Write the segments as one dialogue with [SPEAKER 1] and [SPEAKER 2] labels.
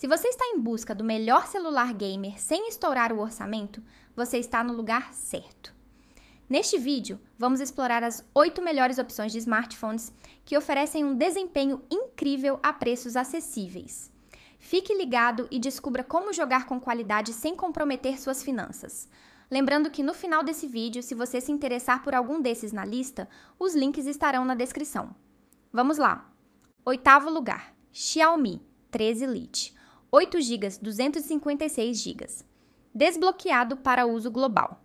[SPEAKER 1] Se você está em busca do melhor celular gamer sem estourar o orçamento, você está no lugar certo. Neste vídeo, vamos explorar as 8 melhores opções de smartphones que oferecem um desempenho incrível a preços acessíveis. Fique ligado e descubra como jogar com qualidade sem comprometer suas finanças. Lembrando que no final desse vídeo, se você se interessar por algum desses na lista, os links estarão na descrição. Vamos lá! Oitavo lugar: Xiaomi 13 Lite 8 GB, 256 GB. Desbloqueado para uso global.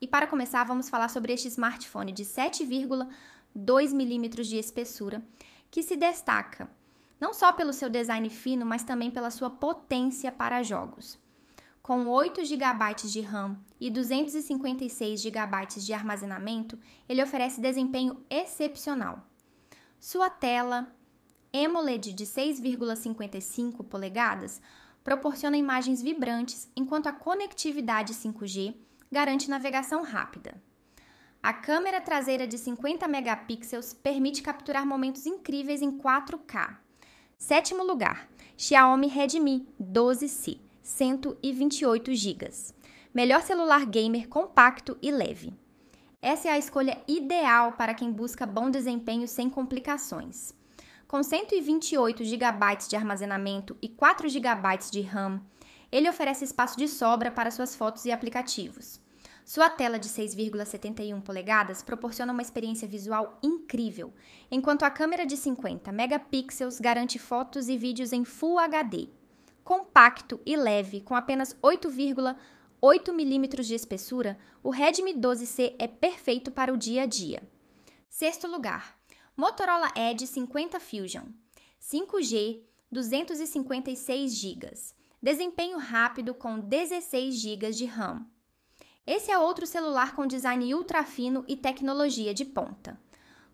[SPEAKER 1] E para começar, vamos falar sobre este smartphone de 7,2 milímetros de espessura, que se destaca não só pelo seu design fino, mas também pela sua potência para jogos. Com 8 GB de RAM e 256 GB de armazenamento, ele oferece desempenho excepcional. Sua tela, AMOLED de 6,55 polegadas proporciona imagens vibrantes, enquanto a conectividade 5G garante navegação rápida. A câmera traseira de 50 megapixels permite capturar momentos incríveis em 4K. Sétimo lugar, Xiaomi Redmi 12C, 128 GB. Melhor celular gamer compacto e leve. Essa é a escolha ideal para quem busca bom desempenho sem complicações. Com 128 GB de armazenamento e 4 GB de RAM, ele oferece espaço de sobra para suas fotos e aplicativos. Sua tela de 6,71 polegadas proporciona uma experiência visual incrível, enquanto a câmera de 50 megapixels garante fotos e vídeos em Full HD. Compacto e leve, com apenas 8,8 milímetros de espessura, o Redmi 12C é perfeito para o dia a dia. Sexto lugar, Motorola Edge 50 Fusion, 5G, 256 GB, desempenho rápido com 16 GB de RAM. Esse é outro celular com design ultra fino e tecnologia de ponta.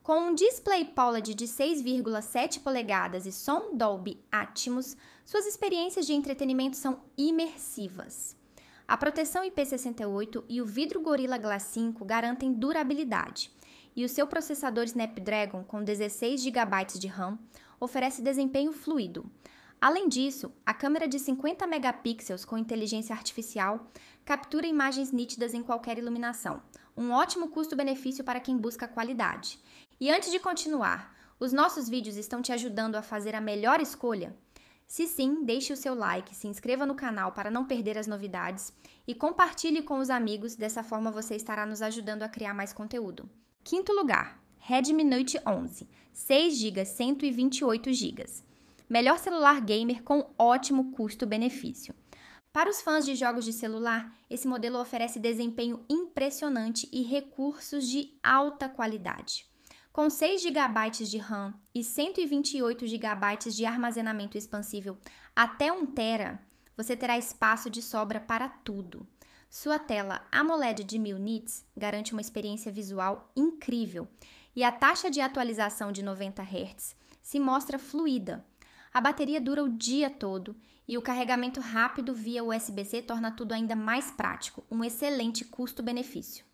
[SPEAKER 1] Com um display POLED de 6,7 polegadas e som Dolby Atmos, suas experiências de entretenimento são imersivas. A proteção IP68 e o vidro Gorilla Glass 5 garantem durabilidade e o seu processador Snapdragon com 16 GB de RAM oferece desempenho fluido. Além disso, a câmera de 50 megapixels com inteligência artificial captura imagens nítidas em qualquer iluminação, um ótimo custo-benefício para quem busca qualidade. E antes de continuar, os nossos vídeos estão te ajudando a fazer a melhor escolha? Se sim, deixe o seu like, se inscreva no canal para não perder as novidades e compartilhe com os amigos, dessa forma você estará nos ajudando a criar mais conteúdo. Quinto lugar, Redmi Note 11, 6 GB, 128 GB. Melhor celular gamer com ótimo custo-benefício. Para os fãs de jogos de celular, esse modelo oferece desempenho impressionante e recursos de alta qualidade. Com 6 GB de RAM e 128 GB de armazenamento expansível até 1 TB, você terá espaço de sobra para tudo. Sua tela AMOLED de 1000 nits garante uma experiência visual incrível e a taxa de atualização de 90 Hz se mostra fluida. A bateria dura o dia todo e o carregamento rápido via USB-C torna tudo ainda mais prático, um excelente custo-benefício.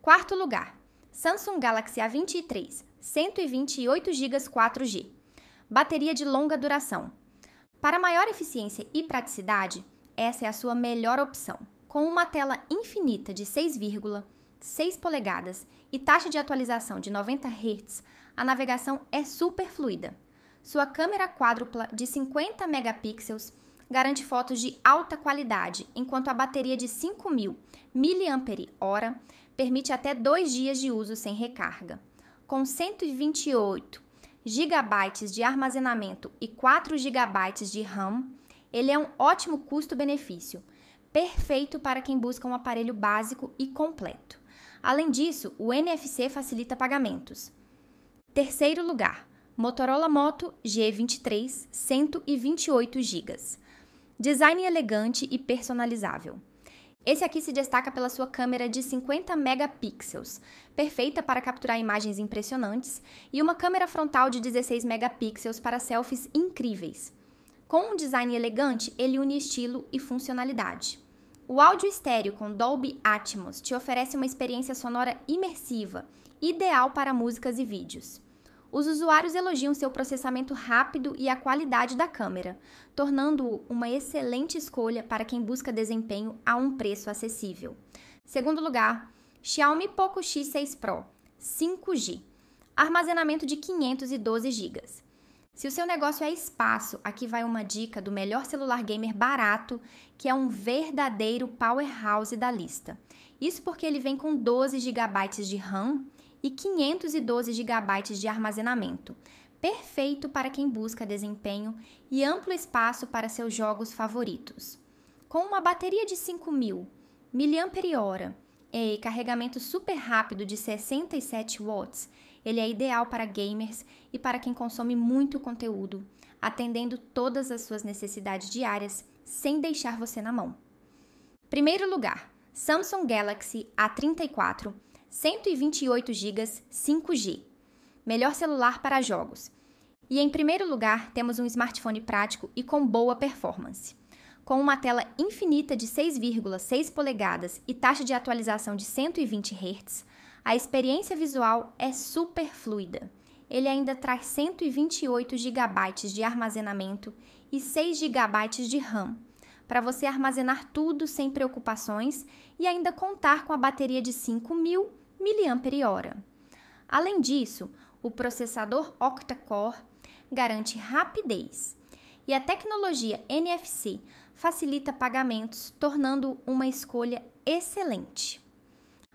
[SPEAKER 1] Quarto lugar, Samsung Galaxy A23, 128 GB 4G. Bateria de longa duração. Para maior eficiência e praticidade, essa é a sua melhor opção. Com uma tela infinita de 6,6 polegadas e taxa de atualização de 90 Hz, a navegação é super fluida. Sua câmera quádrupla de 50 megapixels garante fotos de alta qualidade, enquanto a bateria de 5.000 mAh permite até dois dias de uso sem recarga. Com 128 GB de armazenamento e 4 GB de RAM, ele é um ótimo custo-benefício perfeito para quem busca um aparelho básico e completo. Além disso, o NFC facilita pagamentos. Terceiro lugar, Motorola Moto G23 128 GB. Design elegante e personalizável. Esse aqui se destaca pela sua câmera de 50 megapixels, perfeita para capturar imagens impressionantes, e uma câmera frontal de 16 megapixels para selfies incríveis. Com um design elegante, ele une estilo e funcionalidade. O áudio estéreo com Dolby Atmos te oferece uma experiência sonora imersiva, ideal para músicas e vídeos. Os usuários elogiam seu processamento rápido e a qualidade da câmera, tornando-o uma excelente escolha para quem busca desempenho a um preço acessível. Segundo lugar, Xiaomi Poco X6 Pro 5G, armazenamento de 512 GB. Se o seu negócio é espaço, aqui vai uma dica do melhor celular gamer barato, que é um verdadeiro powerhouse da lista. Isso porque ele vem com 12 GB de RAM e 512 GB de armazenamento. Perfeito para quem busca desempenho e amplo espaço para seus jogos favoritos. Com uma bateria de 5.000 mAh e carregamento super rápido de 67 watts, ele é ideal para gamers e para quem consome muito conteúdo, atendendo todas as suas necessidades diárias sem deixar você na mão. Primeiro lugar, Samsung Galaxy A34, 128 GB 5G. Melhor celular para jogos. E em primeiro lugar, temos um smartphone prático e com boa performance. Com uma tela infinita de 6,6 polegadas e taxa de atualização de 120 Hz, a experiência visual é super fluida. Ele ainda traz 128 GB de armazenamento e 6 GB de RAM, para você armazenar tudo sem preocupações e ainda contar com a bateria de 5.000 mAh. Além disso, o processador octa-core garante rapidez e a tecnologia NFC facilita pagamentos, tornando uma escolha excelente.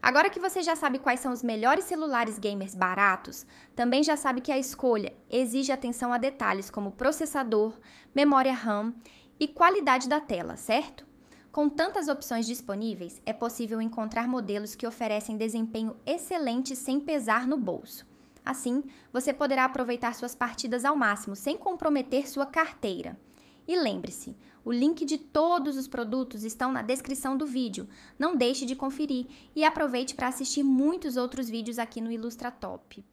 [SPEAKER 1] Agora que você já sabe quais são os melhores celulares gamers baratos, também já sabe que a escolha exige atenção a detalhes como processador, memória RAM e qualidade da tela, certo? Com tantas opções disponíveis, é possível encontrar modelos que oferecem desempenho excelente sem pesar no bolso. Assim, você poderá aproveitar suas partidas ao máximo sem comprometer sua carteira. E lembre-se, o link de todos os produtos estão na descrição do vídeo. Não deixe de conferir e aproveite para assistir muitos outros vídeos aqui no Ilustra Top.